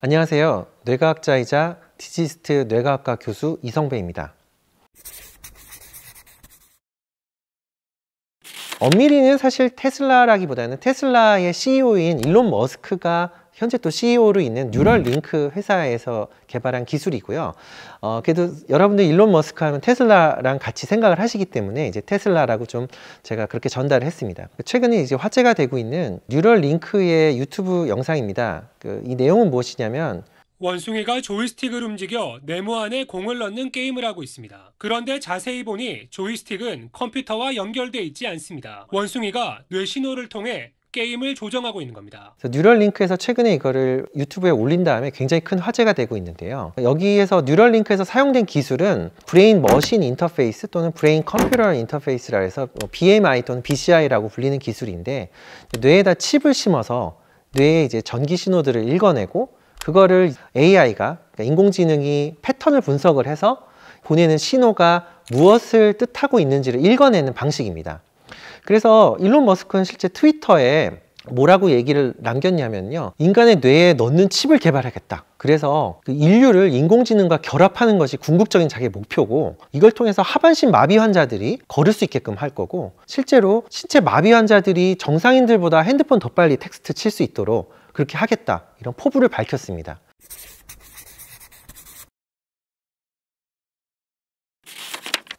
안녕하세요. 뇌과학자이자 디지스트 뇌과학과 교수 이성배입니다. 엄밀히는 사실 테슬라라기보다는 테슬라의 CEO인 일론 머스크가 현재 또 CEO로 있는 뉴럴 음. 링크 회사에서 개발한 기술이고요. 어, 그래도 여러분들 일론 머스크 하면 테슬라랑 같이 생각을 하시기 때문에 이제 테슬라라고 좀 제가 그렇게 전달을 했습니다. 최근에 이제 화제가 되고 있는 뉴럴 링크의 유튜브 영상입니다. 그, 이 내용은 무엇이냐면 원숭이가 조이스틱을 움직여 네모 안에 공을 넣는 게임을 하고 있습니다. 그런데 자세히 보니 조이스틱은 컴퓨터와 연결돼 있지 않습니다. 원숭이가 뇌신호를 통해 게임을 조정하고 있는 겁니다. 뉴럴링크에서 최근에 이거를 유튜브에 올린 다음에 굉장히 큰 화제가 되고 있는데요. 여기에서 뉴럴링크에서 사용된 기술은 브레인 머신 인터페이스 또는 브레인 컴퓨터 인터페이스라 해서 뭐 BMI 또는 BCI라고 불리는 기술인데 뇌에다 칩을 심어서 뇌에 이제 전기 신호들을 읽어내고 그거를 AI가 그러니까 인공지능이 패턴을 분석을 해서 보내는 신호가 무엇을 뜻하고 있는지를 읽어내는 방식입니다. 그래서 일론 머스크는 실제 트위터에 뭐라고 얘기를 남겼냐면요. 인간의 뇌에 넣는 칩을 개발하겠다. 그래서 그 인류를 인공지능과 결합하는 것이 궁극적인 자기 목표고 이걸 통해서 하반신 마비 환자들이 걸을 수 있게끔 할 거고 실제로 신체 마비 환자들이 정상인들보다 핸드폰 더 빨리 텍스트 칠 수 있도록 그렇게 하겠다. 이런 포부를 밝혔습니다.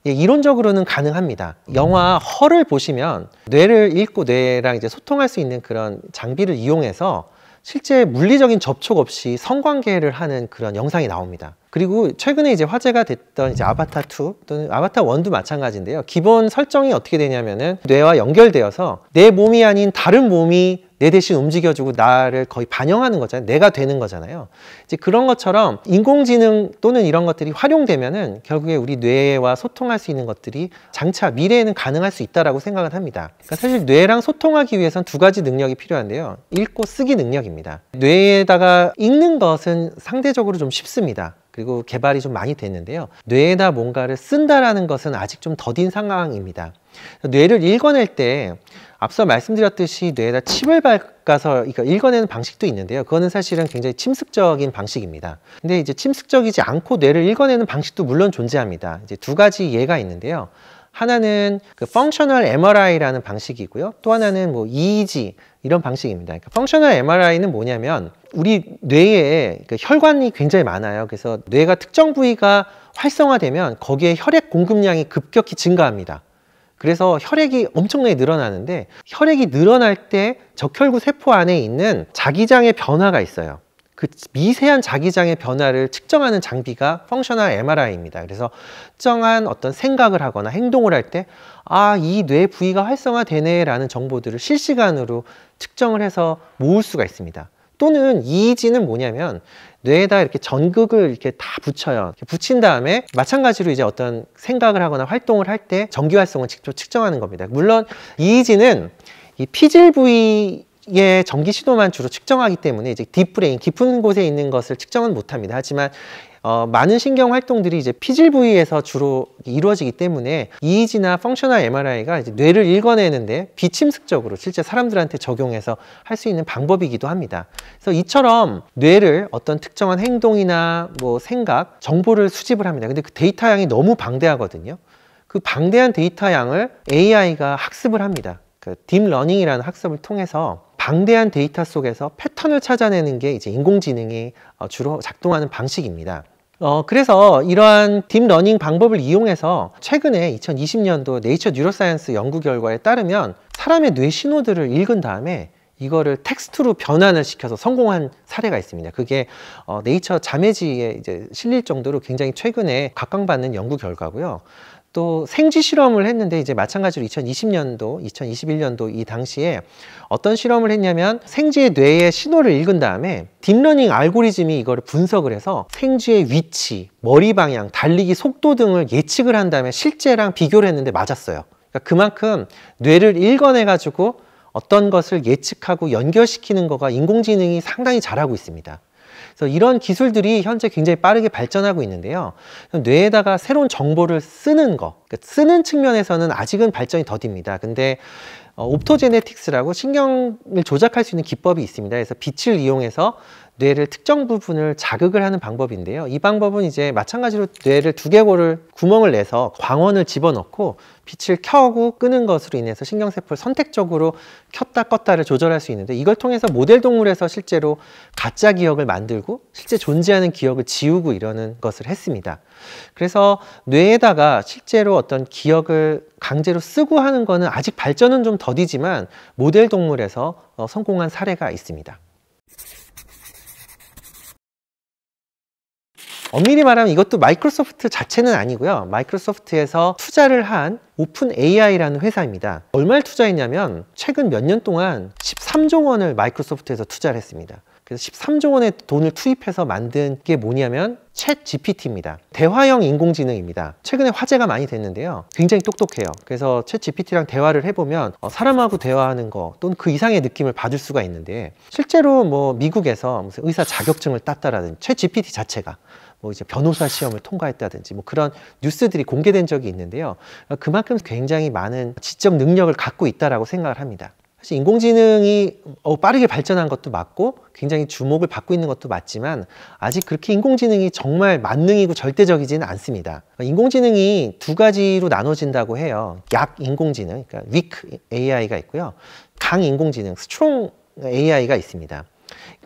예, 이론적으로는 가능합니다. 영화 허를 보시면 뇌를 읽고 뇌랑 이제 소통할 수 있는 그런 장비를 이용해서 실제 물리적인 접촉 없이 성관계를 하는 그런 영상이 나옵니다. 그리고 최근에 이제 화제가 됐던 이제 아바타 2 또는 아바타 1도 마찬가지인데요. 기본 설정이 어떻게 되냐면은 뇌와 연결되어서 내 몸이 아닌 다른 몸이 내 대신 움직여주고 나를 거의 반영하는 거잖아요. 내가 되는 거잖아요. 이제 그런 것처럼 인공지능 또는 이런 것들이 활용되면은 결국에 우리 뇌와 소통할 수 있는 것들이 장차 미래에는 가능할 수 있다라고 생각을 합니다. 그러니까 사실 뇌랑 소통하기 위해선 두 가지 능력이 필요한데요. 읽고 쓰기 능력입니다. 뇌에다가 읽는 것은 상대적으로 좀 쉽습니다. 그리고 개발이 좀 많이 됐는데요. 뇌에다 뭔가를 쓴다라는 것은 아직 좀 더딘 상황입니다. 뇌를 읽어낼 때 앞서 말씀드렸듯이 뇌에다 칩을 박아서 읽어내는 그러니까 방식도 있는데요. 그거는 사실은 굉장히 침습적인 방식입니다. 근데 이제 침습적이지 않고 뇌를 읽어내는 방식도 물론 존재합니다. 이제 두 가지 예가 있는데요. 하나는 그 functional MRI라는 방식이고요. 또 하나는 뭐 EEG, 이런 방식입니다. 그러니까 펑셔널 MRI는 뭐냐면 우리 뇌에 그 혈관이 굉장히 많아요. 그래서 뇌가 특정 부위가 활성화되면 거기에 혈액 공급량이 급격히 증가합니다. 그래서 혈액이 엄청나게 늘어나는데 혈액이 늘어날 때 적혈구 세포 안에 있는 자기장의 변화가 있어요. 그 미세한 자기장의 변화를 측정하는 장비가 펑셔널 MRI입니다. 그래서 특정한 어떤 생각을 하거나 행동을 할 때 아, 이 뇌 부위가 활성화되네라는 정보들을 실시간으로 측정을 해서 모을 수가 있습니다. 또는 이지는 뭐냐면 뇌에다 이렇게 전극을 이렇게 다 붙여요. 이렇게 붙인 다음에 마찬가지로 이제 어떤 생각을 하거나 활동을 할 때 전기 활성을 직접 측정하는 겁니다. 물론 이지는 이 피질 부위 이게 예, 전기 시도만 주로 측정하기 때문에 이제 딥브레인 깊은 곳에 있는 것을 측정은 못합니다. 하지만 어, 많은 신경 활동들이 이제 피질 부위에서 주로 이루어지기 때문에 EEG나 펑셔널 MRI가 이제 뇌를 읽어내는데 비침습적으로 실제 사람들한테 적용해서 할 수 있는 방법이기도 합니다. 그래서 이처럼 뇌를 어떤 특정한 행동이나 뭐 생각, 정보를 수집을 합니다. 근데 그 데이터 양이 너무 방대하거든요. 그 방대한 데이터 양을 AI가 학습을 합니다. 그 딥러닝이라는 학습을 통해서 방대한 데이터 속에서 패턴을 찾아내는 게 이제 인공지능이 어, 주로 작동하는 방식입니다. 어, 그래서 이러한 딥러닝 방법을 이용해서 최근에 2020년도 네이처 뉴로사이언스 연구 결과에 따르면 사람의 뇌 신호들을 읽은 다음에 이거를 텍스트로 변환을 시켜서 성공한 사례가 있습니다. 그게 어, 네이처 자매지에 이제 실릴 정도로 굉장히 최근에 각광받는 연구 결과고요. 또 생쥐 실험을 했는데 이제 마찬가지로 2020년도, 2021년도 이 당시에 어떤 실험을 했냐면 생쥐의 뇌의 신호를 읽은 다음에 딥러닝 알고리즘이 이거를 분석을 해서 생쥐의 위치, 머리 방향, 달리기 속도 등을 예측을 한 다음에 실제랑 비교를 했는데 맞았어요. 그러니까 그만큼 뇌를 읽어내 가지고 어떤 것을 예측하고 연결시키는 거가 인공지능이 상당히 잘하고 있습니다. 그래서 이런 기술들이 현재 굉장히 빠르게 발전하고 있는데요. 뇌에다가 새로운 정보를 쓰는 거, 그러니까 쓰는 측면에서는 아직은 발전이 더딥니다. 근데 어, 옵토제네틱스라고 신경을 조작할 수 있는 기법이 있습니다. 그래서 빛을 이용해서 뇌를 특정 부분을 자극을 하는 방법인데요. 이 방법은 이제 마찬가지로 뇌를 두개골을 구멍을 내서 광원을 집어넣고 빛을 켜고 끄는 것으로 인해서 신경세포를 선택적으로 켰다 껐다를 조절할 수 있는데 이걸 통해서 모델 동물에서 실제로 가짜 기억을 만들고 실제 존재하는 기억을 지우고 이러는 것을 했습니다. 그래서 뇌에다가 실제로 어떤 기억을 강제로 쓰고 하는 것은 아직 발전은 좀 더디지만 모델 동물에서 어, 성공한 사례가 있습니다. 엄밀히 말하면 이것도 마이크로소프트 자체는 아니고요. 마이크로소프트에서 투자를 한 오픈 AI라는 회사입니다. 얼마를 투자했냐면 최근 몇 년 동안 13조 원을 마이크로소프트에서 투자를 했습니다. 그래서 13조 원의 돈을 투입해서 만든 게 뭐냐면 챗 GPT입니다. 대화형 인공지능입니다. 최근에 화제가 많이 됐는데요. 굉장히 똑똑해요. 그래서 챗 GPT랑 대화를 해보면 어, 사람하고 대화하는 거 또는 그 이상의 느낌을 받을 수가 있는데 실제로 뭐 미국에서 무슨 의사 자격증을 땄다라든지 챗 GPT 자체가 뭐 이제 변호사 시험을 통과했다든지 뭐 그런 뉴스들이 공개된 적이 있는데요. 그만큼 굉장히 많은 지적 능력을 갖고 있다라고 생각을 합니다. 사실 인공지능이 어, 빠르게 발전한 것도 맞고 굉장히 주목을 받고 있는 것도 맞지만 아직 그렇게 인공지능이 정말 만능이고 절대적이지는 않습니다. 인공지능이 두 가지로 나눠진다고 해요. 약 인공지능, 그러니까 weak AI가 있고요. 강 인공지능, strong AI가 있습니다.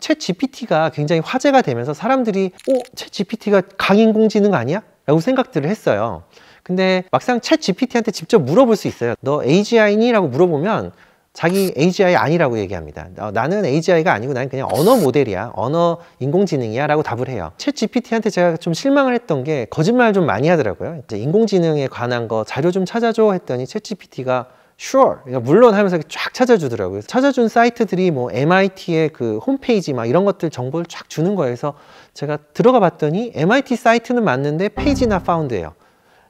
챗 GPT가 굉장히 화제가 되면서 사람들이 어? 챗 GPT가 강인공지능 아니야? 라고 생각들을 했어요 근데 막상 챗 GPT한테 직접 물어볼 수 있어요 너 AGI니? 라고 물어보면 자기 AGI 아니라고 얘기합니다. 어, 나는 AGI가 아니고 나는 그냥 언어 모델이야. 언어 인공지능이야 라고 답을 해요. 챗 GPT한테 제가 좀 실망을 했던 게 거짓말 좀 많이 하더라고요. 이제 인공지능에 관한 거 자료 좀 찾아줘 했더니 챗 GPT가 sure. 그러니까 물론 하면서 쫙 찾아주더라고요. 찾아준 사이트들이 뭐 MIT의 그 홈페이지 막 이런 것들 정보를 쫙 주는 거예요. 그래서 제가 들어가 봤더니 MIT 사이트는 맞는데 페이지나 파운드예요.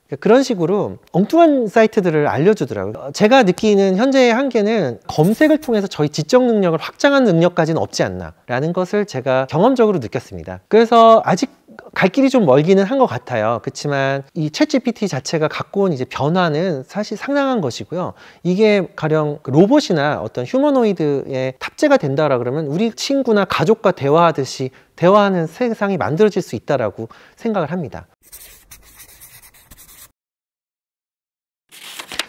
그 그런 식으로 엉뚱한 사이트들을 알려주더라고요. 어, 제가 느끼는 현재의 한계는 검색을 통해서 저희 지적 능력을 확장한 능력까지는 없지 않나라는 것을 제가 경험적으로 느꼈습니다. 그래서 아직 갈 길이 좀 멀기는 한 것 같아요. 그렇지만 이 챗GPT 자체가 갖고 온 이제 변화는 사실 상당한 것이고요. 이게 가령 그 로봇이나 어떤 휴머노이드에 탑재가 된다라 그러면 우리 친구나 가족과 대화하듯이 대화하는 세상이 만들어질 수 있다라고 생각을 합니다.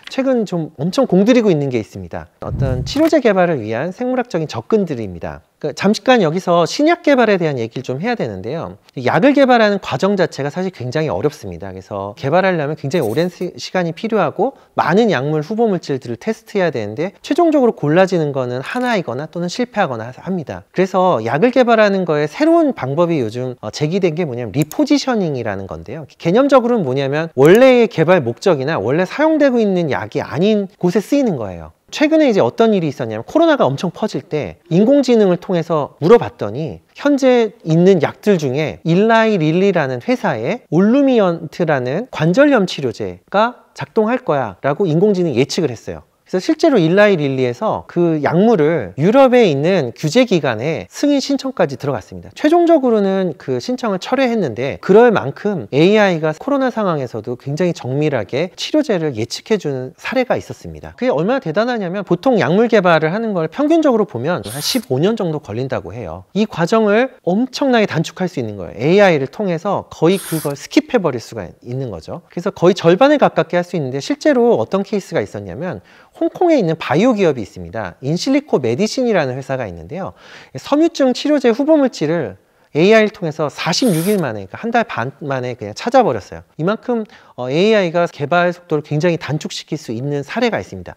최근 좀 엄청 공들이고 있는 게 있습니다. 어떤 치료제 개발을 위한 생물학적인 접근들입니다. 그러니까 잠시간 여기서 신약 개발에 대한 얘기를 좀 해야 되는데요. 약을 개발하는 과정 자체가 사실 굉장히 어렵습니다. 그래서 개발하려면 굉장히 오랜 시, 간이 필요하고 많은 약물 후보 물질들을 테스트해야 되는데 최종적으로 골라지는 거는 하나이거나 또는 실패하거나 합니다. 그래서 약을 개발하는 거에 새로운 방법이 요즘 어, 제기된 게 뭐냐면 리포지셔닝이라는 건데요. 개념적으로는 뭐냐면 원래의 개발 목적이나 원래 사용되고 있는 약이 아닌 곳에 쓰이는 거예요. 최근에 이제 어떤 일이 있었냐면 코로나가 엄청 퍼질 때 인공지능을 통해서 물어봤더니 현재 있는 약들 중에 일라이 릴리라는 회사의 올루미언트라는 관절염 치료제가 작동할 거야 라고 인공지능 이 예측을 했어요 그래서 실제로 일라이 릴리에서 그 약물을 유럽에 있는 규제 기관에 승인 신청까지 들어갔습니다. 최종적으로는 그 신청을 철회했는데 그럴 만큼 AI가 코로나 상황에서도 굉장히 정밀하게 치료제를 예측해주는 사례가 있었습니다. 그게 얼마나 대단하냐면 보통 약물 개발을 하는 걸 평균적으로 보면 한 15년 정도 걸린다고 해요. 이 과정을 엄청나게 단축할 수 있는 거예요. AI를 통해서 거의 그걸 스킵해버릴 수가 있는 거죠. 그래서 거의 절반에 가깝게 할 수 있는데 실제로 어떤 케이스가 있었냐면 홍콩에 있는 바이오 기업이 있습니다. 인실리코 메디신이라는 회사가 있는데요. 섬유증 치료제 후보물질을 AI를 통해서 46일 만에, 그러니까 한 달 반 만에 그냥 찾아버렸어요. 이만큼 어, AI가 개발 속도를 굉장히 단축시킬 수 있는 사례가 있습니다.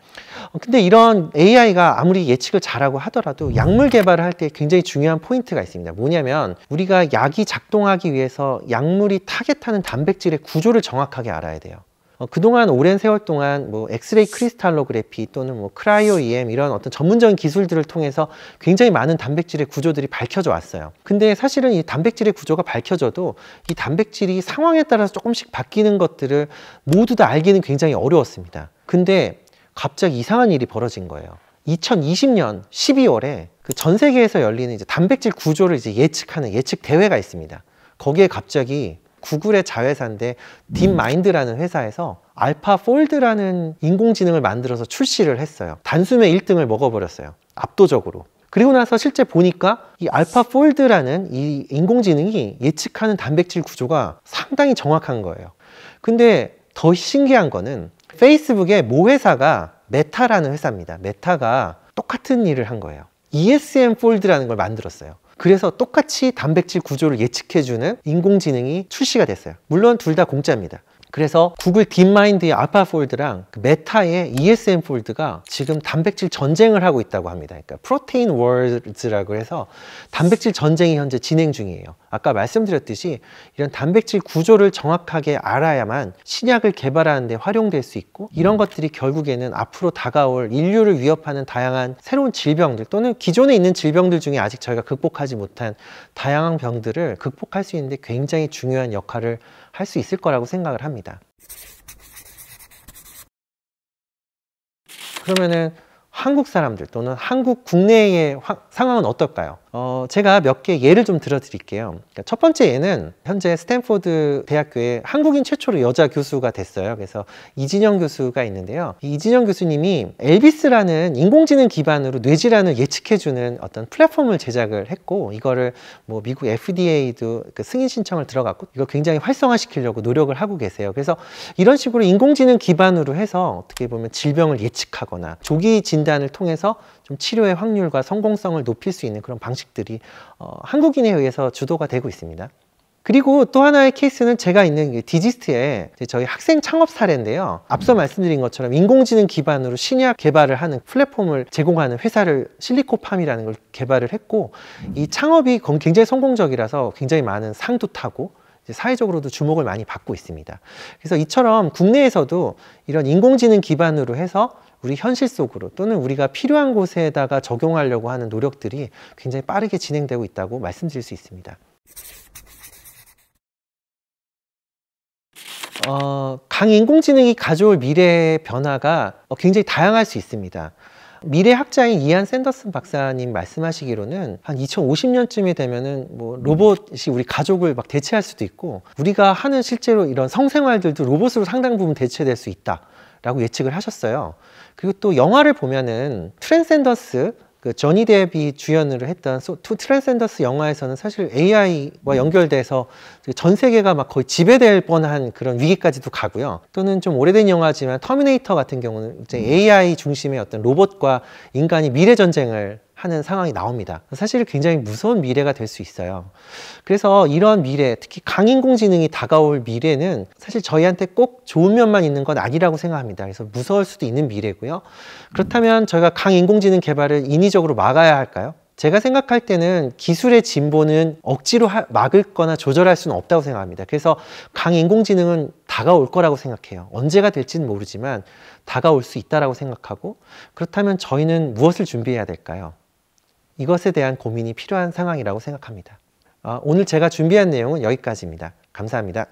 어, 근데 이런 AI가 아무리 예측을 잘하고 하더라도 약물 개발을 할 때 굉장히 중요한 포인트가 있습니다. 뭐냐면 우리가 약이 작동하기 위해서 약물이 타겟하는 단백질의 구조를 정확하게 알아야 돼요. 어, 그동안 오랜 세월 동안 뭐 엑스레이 크리스탈로그래피 또는 뭐 크라이오 EM 이런 어떤 전문적인 기술들을 통해서 굉장히 많은 단백질의 구조들이 밝혀져 왔어요. 근데 사실은 이 단백질의 구조가 밝혀져도 이 단백질이 상황에 따라서 조금씩 바뀌는 것들을 모두 다 알기는 굉장히 어려웠습니다. 근데 갑자기 이상한 일이 벌어진 거예요. 2020년 12월에 그 전 세계에서 열리는 이제 단백질 구조를 이제 예측하는 예측 대회가 있습니다. 거기에 갑자기 구글의 자회사인데 딥마인드라는 음. 회사에서 알파 폴드라는 인공지능을 만들어서 출시를 했어요. 단숨에 1등을 먹어버렸어요. 압도적으로. 그리고 나서 실제 보니까 이 알파 폴드라는 이 인공지능이 예측하는 단백질 구조가 상당히 정확한 거예요. 근데 더 신기한 거는 페이스북의 모 회사가 메타라는 회사입니다. 메타가 똑같은 일을 한 거예요. ESM 폴드라는 걸 만들었어요. 그래서 똑같이 단백질 구조를 예측해주는 인공지능이 출시가 됐어요. 물론 둘 다 공짜입니다. 그래서 구글 딥마인드의 알파 폴드랑 그 메타의 ESM 폴드가 지금 단백질 전쟁을 하고 있다고 합니다. 그러니까 프로테인 월드라고 해서 단백질 전쟁이 현재 진행 중이에요. 아까 말씀드렸듯이 이런 단백질 구조를 정확하게 알아야만 신약을 개발하는 데 활용될 수 있고 이런 것들이 결국에는 앞으로 다가올 인류를 위협하는 다양한 새로운 질병들 또는 기존에 있는 질병들 중에 아직 저희가 극복하지 못한 다양한 병들을 극복할 수 있는데 굉장히 중요한 역할을 할수 있을 거라고 생각을 합니다. 그러면은 한국 사람들 또는 한국 국내의 상황은 어떨까요? 어, 제가 몇 개 예를 좀 들어드릴게요. 그러니까 첫 번째 예는 현재 스탠포드 대학교에 한국인 최초로 여자 교수가 됐어요. 그래서 이진영 교수가 있는데요. 이진영 교수님이 엘비스라는 인공지능 기반으로 뇌질환을 예측해주는 어떤 플랫폼을 제작을 했고 이거를 뭐 미국 FDA도 그 승인 신청을 들어갔고 이거 굉장히 활성화시키려고 노력을 하고 계세요. 그래서 이런 식으로 인공지능 기반으로 해서 어떻게 보면 질병을 예측하거나 조기 진단을 통해서 좀 치료의 확률과 성공성을 높일 수 있는 그런 방 방식들이 어, 한국인에 의해서 주도가 되고 있습니다. 그리고 또 하나의 케이스는 제가 있는 디지스트의 저희 학생 창업 사례인데요. 앞서 음. 말씀드린 것처럼 인공지능 기반으로 신약 개발을 하는 플랫폼을 제공하는 회사를 실리코팜이라는 걸 개발을 했고 이 음. 창업이 굉장히 성공적이라서 굉장히 많은 상도 타고 사회적으로도 주목을 많이 받고 있습니다. 그래서 이처럼 국내에서도 이런 인공지능 기반으로 해서 우리 현실 속으로 또는 우리가 필요한 곳에다가 적용하려고 하는 노력들이 굉장히 빠르게 진행되고 있다고 말씀드릴 수 있습니다. 어, 강 인공지능이 가져올 미래의 변화가 굉장히 다양할 수 있습니다. 미래학자인 이안 샌더슨 박사님 말씀하시기로는 한 2050년쯤이 되면은 뭐 로봇이 우리 가족을 막 대체할 수도 있고 우리가 하는 실제로 이런 성생활들도 로봇으로 상당 부분 대체될 수 있다. 라고 예측을 하셨어요. 그리고 또 영화를 보면은 트랜센더스 그 저니 데비 주연으로 했던 소, 투 트랜센더스 영화에서는 사실 AI와 음. 연결돼서 전 세계가 막 거의 지배될 뻔한 그런 위기까지도 가고요. 또는 좀 오래된 영화지만 터미네이터 같은 경우는 이제 음. AI 중심의 어떤 로봇과 인간이 미래 전쟁을 하는 상황이 나옵니다. 사실 굉장히 무서운 미래가 될 수 있어요. 그래서 이런 미래, 특히 강인공지능이 다가올 미래는 사실 저희한테 꼭 좋은 면만 있는 건 아니라고 생각합니다. 그래서 무서울 수도 있는 미래고요. 그렇다면 저희가 강인공지능 개발을 인위적으로 막아야 할까요? 제가 생각할 때는 기술의 진보는 억지로 하, 막을 거나 조절할 수는 없다고 생각합니다. 그래서 강인공지능은 다가올 거라고 생각해요. 언제가 될지는 모르지만 다가올 수있다고 생각하고 그렇다면 저희는 무엇을 준비해야 될까요? 이것에 대한 고민이 필요한 상황이라고 생각합니다. 아, 오늘 제가 준비한 내용은 여기까지입니다. 감사합니다.